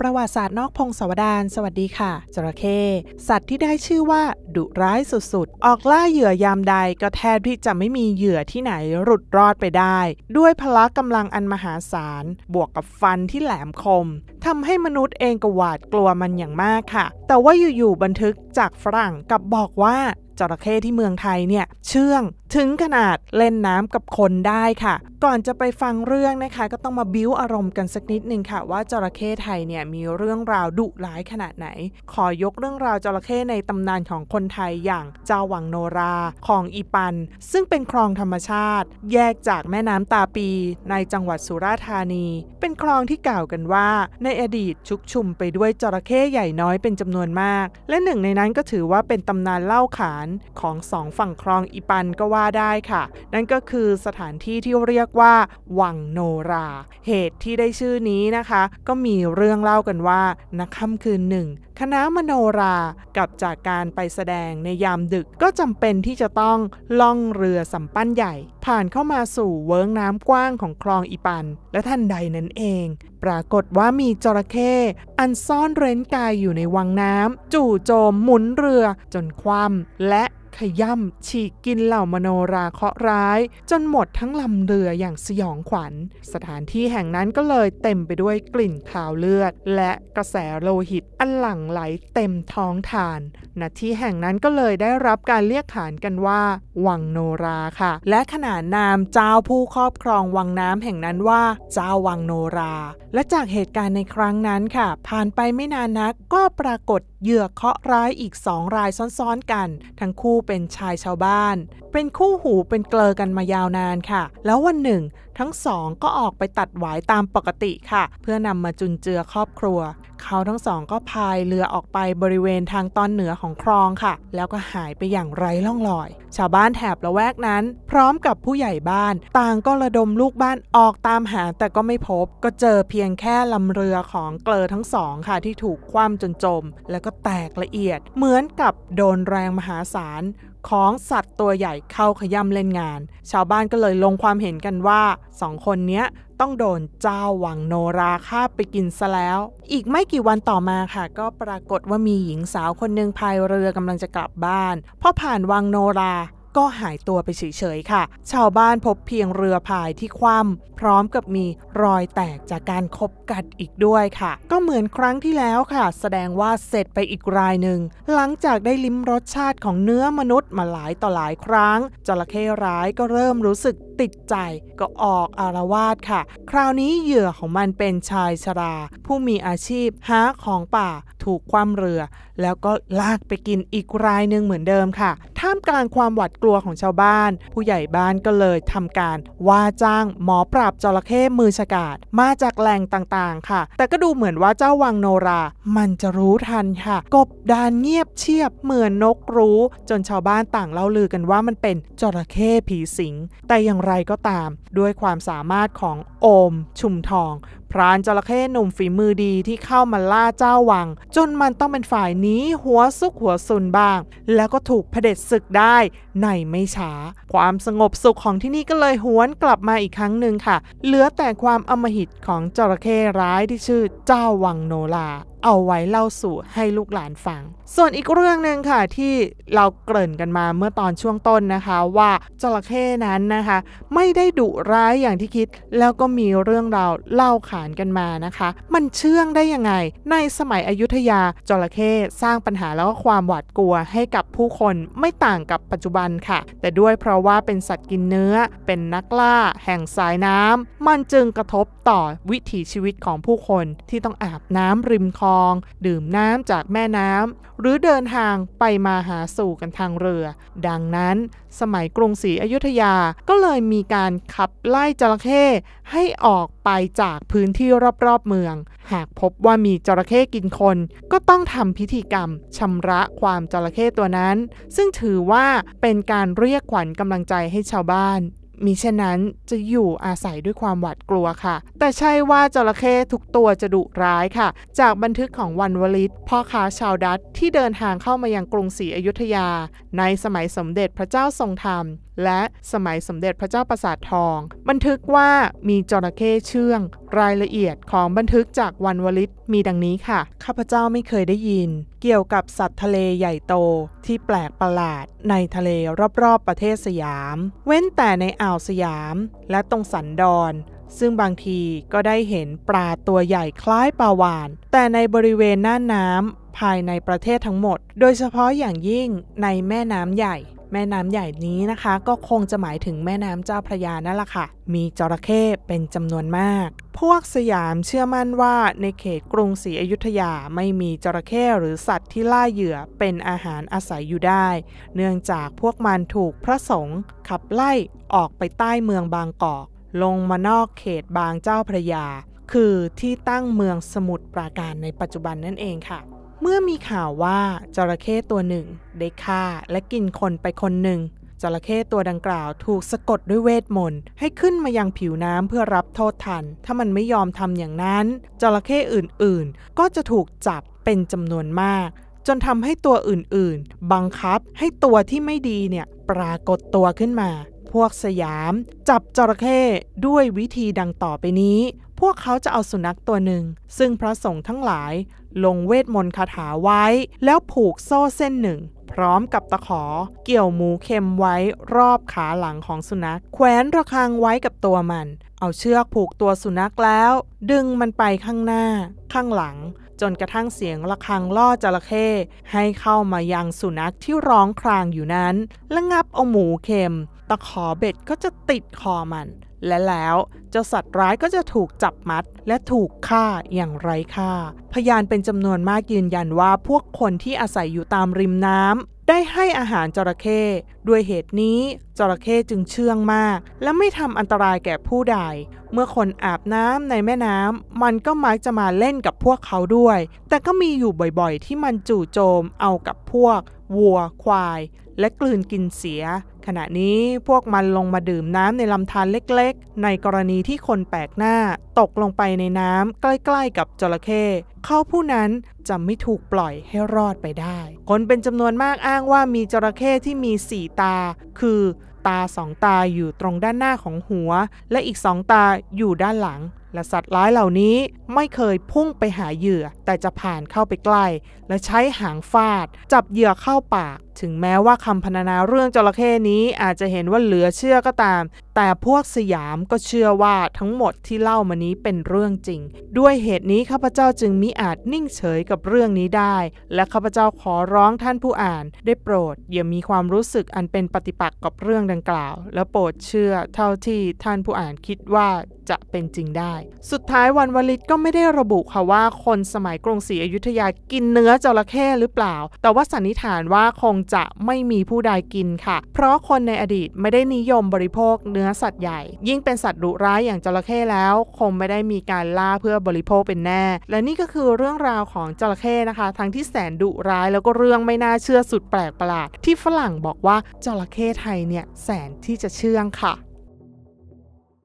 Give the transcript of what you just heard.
ประวัติศาสตร์นอกพงศาวดารสวัสดีค่ะ จระเข้ สัตว์ที่ได้ชื่อว่า ดุร้ายสุดๆ ออกล่าเหยื่อยามใดก็แทบที่จะไม่มีเหยื่อที่ไหนหลุดรอดไปได้ ด้วยพละกำลังอันมหาศาล บวกกับฟันที่แหลมคม ทำให้มนุษย์เองก็หวาดกลัวมันอย่างมากค่ะ แต่ว่าอยู่ๆ บันทึกจากฝรั่งกับบอกว่า จระเข้ที่เมืองไทยเนี่ยเชื่องถึงขนาดเล่นน้ำกับคนได้ค่ะ ก่อนจะไปฟังเรื่องนะคะก็ต้องมาบิ้วอารมณ์กันสักนิดนึงค่ะว่าจระเข้ไทยเนี่ยมีเรื่องราวดุร้ายขนาดไหน ขอยกเรื่องราวจระเข้ในตำนานของคนไทยอย่างเจ้าหวังโนราของอีปันซึ่งเป็นคลองธรรมชาติ แยกจากแม่น้ำตาปี ในจังหวัดสุราษฎร์ธานี เป็นคลองที่กล่าวกันว่าในอดีตชุกชุมไปด้วยจระเข้ใหญ่น้อยเป็นจำนวนมาก และหนึ่ง ในนั้นก็ถือว่าเป็นตำนานเล่าขานของสองฝั่งคลองอีปันก็ว่าาได้ค่ะนั่นก็คือสถานที่ที่เรียกว่า วังโนรา เหตุที่ได้ชื่อนี้นะคะ ก็มีเรื่องเล่ากันว่านักค่ำคืนหนึ่ง คณะมโนรากับจากการไปแสดงในยามดึก ก็จำเป็นที่จะต้องล่องเรือสำปั้นใหญ่ ผ่านเข้ามาสู่เวิ้งน้ำกว้างของคลองอีปัน และท่านใดนั้นเอง ปรากฏว่ามีจระเข้อันซ่อนเร้นกายอยู่ในวังน้ำจู่โจมหมุนเรือ จนคว่ำและขย่ำฉีกกินเหล่ามโนราเคราะร้าย จนหมดทั้งลำเรืออย่างสยองขวัญ สถานที่แห่งนั้นก็เลยเต็มไปด้วยกลิ่นคาวเลือด และกระแสโลหิตอันหลั่งไหลเต็มท้องฐาน ณที่แห่งนั้นก็เลยได้รับการเรียกขานกันว่า วังโนราค่ะ และขนานนามเจ้าผู้ครอบครองวังน้ำแห่งนั้นว่า เจ้าวังโนรา และจากเหตุการณ์ในครั้งนั้นค่ะ ผ่านไปไม่นานนัก ก็ปรากฏเหยื่อเคาะร้ายอีกสองรายซ้อนๆกัน ทั้งคู่เป็นชายชาวบ้าน เป็นคู่หูเป็นเกลอกันมายาวนานค่ะ แล้ววันหนึ่ง ทั้งสองก็ออกไปตัดหวายตามปกติค่ะ เพื่อนำมาจุนเจือครอบครัวเขาทั้งสองก็พายเรือออกไปบริเวณทางตอนเหนือของคลองค่ะ แล้วก็หายไปอย่างไร้ล่องรอย ชาวบ้านแถบละแวกนั้น พร้อมกับผู้ใหญ่บ้าน ต่างก็ระดมลูกบ้านออกตามหาแต่ก็ไม่พบ ก็เจอเพียงแค่ลำเรือของเกลอทั้งสองค่ะที่ถูกคว่ำจนจมแล้วก็แตกละเอียด เหมือนกับโดนแรงมหาศาลของสัตว์ตัวใหญ่เข้าขย่ำเล่นงาน ชาวบ้านก็เลยลงความเห็นกันว่าสองคนนี้ต้องโดนเจ้าวังโนราฆ่าไปกินซะแล้ว อีกไม่กี่วันต่อมาค่ะ ก็ปรากฏว่ามีหญิงสาวคนหนึ่งพายเรือกำลังจะกลับบ้านพอผ่านวังโนราก็หายตัวไปเฉยๆ ค่ะ ชาวบ้านพบเพียงเรือพายที่คว่ำพร้อมกับมีรอยแตกจากการคบกัดอีกด้วยค่ะ ก็เหมือนครั้งที่แล้วค่ะ แสดงว่าเสร็จไปอีกรายหนึ่ง หลังจากได้ลิ้มรสชาติของเนื้อมนุษย์มาหลายต่อหลายครั้ง จระเข้ร้ายก็เริ่มรู้สึกติดใจก็ออกอารวาสค่ะ คราวนี้เหยื่อของมันเป็นชายชรา ผู้มีอาชีพหาของป่าถูกคว่ำเรือแล้วก็ลากไปกินอีกรายหนึ่งเหมือนเดิมค่ะ ท่ามกลางความหวาดกลัวของชาวบ้าน ผู้ใหญ่บ้านก็เลยทำการว่าจ้าง หมอปราบจระเข้มือฉกาดมาจากแหล่งต่างๆค่ะ แต่ก็ดูเหมือนว่าเจ้าวังโนรา มันจะรู้ทันค่ะกบดานเงียบเชียบเหมือนนกรู้จนชาวบ้านต่างเล่าลือกันว่ามันเป็นจระเข้ผีสิงแต่อย่างไรก็ตาม ด้วยความสามารถของโอม ชุมทองพรานจระเข้หนุ่มฝีมือดีที่เข้ามาล่าเจ้าวัง จนมันต้องเป็นฝ่ายนี้หัวซุกหัวซุนบ้าง แล้วก็ถูกเผด็จศึกได้ในไม่ช้า ความสงบสุขของที่นี่ก็เลยหวนกลับมาอีกครั้งหนึ่งค่ะ เหลือแต่ความอมหิตของจระเข้ร้ายที่ชื่อเจ้าวังโนลาเอาไว้เล่าสู่ให้ลูกหลานฟัง ส่วนอีกเรื่องหนึ่งค่ะที่เราเกริ่นกันมาเมื่อตอนช่วงต้นนะคะว่าจระเข้นั้นนะคะ ไม่ได้ดุร้ายอย่างที่คิด แล้วก็มีเรื่องราวเล่าขานกันมานะคะ มันเชื่องได้ยังไงในสมัยอยุธยาจระเข้สร้างปัญหาแล้วก็ความหวาดกลัวให้กับผู้คนไม่ต่างกับปัจจุบันค่ะ แต่ด้วยเพราะว่าเป็นสัตว์กินเนื้อเป็นนักล่าแห่งสายน้ำ มันจึงกระทบต่อวิถีชีวิตของผู้คนที่ต้องอาบน้ำริมคลององดื่มน้ำจากแม่น้ำหรือเดินทางไปมาหาสู่กันทางเรือ ดังนั้นสมัยกรุงศรีอยุธยาก็เลยมีการขับไล่จระเข้ให้ออกไปจากพื้นที่รอบๆเมือง หากพบว่ามีจระเข้กินคนก็ต้องทำพิธีกรรมชำระความจระเข้ตัวนั้น ซึ่งถือว่าเป็นการเรียกขวัญกำลังใจให้ชาวบ้านมิฉะนั้นจะอยู่อาศัยด้วยความหวาดกลัวค่ะ แต่ใช่ว่าจระเข้ทุกตัวจะดุร้ายค่ะ จากบันทึกของวันวลิตพ่อค้าชาวดัตที่เดินทางเข้ามายังกรุงศรีอยุธยา ในสมัยสมเด็จพระเจ้าทรงธรรมและสมัยสมเด็จพระเจ้าประสาททอง บันทึกว่ามีจระเข้เชื่อง รายละเอียดของบันทึกจากวันวลิตมีดังนี้ค่ะ ข้าพเจ้าไม่เคยได้ยิน เกี่ยวกับสัตว์ทะเลใหญ่โตที่แปลกประหลาดในทะเลรอบๆประเทศสยาม เว้นแต่ในอ่าวสยาม และตรงสันดอน ซึ่งบางทีก็ได้เห็นปลาตัวใหญ่คล้ายปลาวาน แต่ในบริเวณหน้าน้ำภายในประเทศทั้งหมด โดยเฉพาะอย่างยิ่งในแม่น้ำใหญ่แม่น้ำใหญ่นี้นะคะ ก็คงจะหมายถึงแม่น้ำเจ้าพระยานั่นแหละค่ะมีจระเข้เป็นจำนวนมาก พวกสยามเชื่อมั่นว่าในเขตกรุงศรีอยุธยาไม่มีจระเข้หรือสัตว์ที่ล่าเหยื่อเป็นอาหารอาศัยอยู่ได้ เนื่องจากพวกมันถูกพระสงฆ์ขับไล่ออกไปใต้เมืองบางกอก ลงมานอกเขตบางเจ้าพระยา คือที่ตั้งเมืองสมุทรปราการในปัจจุบันนั่นเองค่ะเมื่อมีข่าวว่าจระเข้ตัวหนึ่งได้ฆ่าและกินคนไปคนหนึ่ง จระเข้ตัวดังกล่าวถูกสะกดด้วยเวทมนต์ให้ขึ้นมายังผิวน้ำเพื่อรับโทษทัน ถ้ามันไม่ยอมทำอย่างนั้น จระเข้อื่น ๆ ก็จะถูกจับเป็นจำนวนมาก จนทำให้ตัวอื่น ๆ บังคับให้ตัวที่ไม่ดีเนี่ยปรากฏตัวขึ้นมา พวกสยาม จับจระเข้ด้วยวิธีดังต่อไปนี้ พวกเขาจะเอาสุนัขตัวหนึ่ง ซึ่งพระสงฆ์ทั้งหลายลงเวทมนต์คาถาไว้ แล้วผูกโซ่เส้นหนึ่ง พร้อมกับตะขอ เกี่ยวหมูเข็มไว้รอบขาหลังของสุนัข แขวนระฆังไว้กับตัวมัน เอาเชือกผูกตัวสุนัขแล้ว ดึงมันไปข้างหน้า ข้างหลัง จนกระทั่งเสียงระฆังล่อจระเข้ให้เข้ามายังสุนัขที่ร้องครางอยู่นั้น และงับเอาหมูเข็มตะขอเบ็ดก็จะติดคอมันและแล้วเจ้าสัตว์ร้ายก็จะถูกจับมัดและถูกฆ่าอย่างไร้ค่า พยานเป็นจำนวนมากยืนยันว่าพวกคนที่อาศัยอยู่ตามริมน้ำได้ให้อาหารจระเข้ด้วยเหตุนี้จระเข้จึงเชื่องมาก และไม่ทำอันตรายแก่ผู้ใด เมื่อคนอาบน้ำในแม่น้ำมันก็มักจะมาเล่นกับพวกเขาด้วย แต่ก็มีอยู่บ่อยๆ ที่มันจู่โจมเอากับพวก วัว ควาย และกลืนกินเสียขณะนี้พวกมันลงมาดื่มน้ำในลำธารเล็กๆ ในกรณีที่คนแปลกหน้า ตกลงไปในน้ำใกล้ ๆ กับจระเข้เขาผู้นั้นจะไม่ถูกปล่อยให้รอดไปได้ คนเป็นจำนวนมากอ้างว่ามีจระเข้ที่มีสี่ตา คือ ตาสองตาอยู่ตรงด้านหน้าของหัว และอีกสองตาอยู่ด้านหลัง และสัตว์ร้ายเหล่านี้ไม่เคยพุ่งไปหาเหยื่อ แต่จะผ่านเข้าไปใกล้ และใช้หางฟาด จับเหยื่อเข้าปาก ถึงแม้ว่าคำพรรณนาเรื่องจระเข้นี้ี้อาจจะเห็นว่าเหลือเชื่อก็ตามแต่พวกสยามก็เชื่อว่าทั้งหมดที่เล่ามานี้เป็นเรื่องจริง ด้วยเหตุนี้ข้าพเจ้าจึงมิอาจนิ่งเฉยกับเรื่องนี้ได้ และข้าพเจ้าขอร้องท่านผู้อ่านได้โปรดอย่ามีความรู้สึกอันเป็นปฏิปักษ์กับเรื่องดังกล่าว และโปรดเชื่อเท่าที่ท่านผู้อ่านคิดว่าจะเป็นจริงได้ สุดท้ายวันวลิตก็ไม่ได้ระบุค่ะว่าคนสมัยกรุงศรีอยุธยากินเนื้อจระเข้หรือเปล่า แต่ว่าสันนิษฐานว่าคงจะไม่มีผู้ใดกินค่ะ เพราะคนในอดีตไม่ได้นิยมบริโภคเนื้ออสัตว์ใหญ่ ยิ่งเป็นสัตว์ดุร้ายอย่างจระเข้แล้วคงไม่ได้มีการล่าเพื่อบริโภคเป็นแน่ และนี่ก็คือเรื่องราวของจระเข้นะคะทั้งที่แสนดุร้ายแล้วก็เรื่องไม่น่าเชื่อสุดแปลกประหลาดที่ฝรั่งบอกว่าจระเข้ไทยเนี่ยแสนที่จะเชื่องค่ะ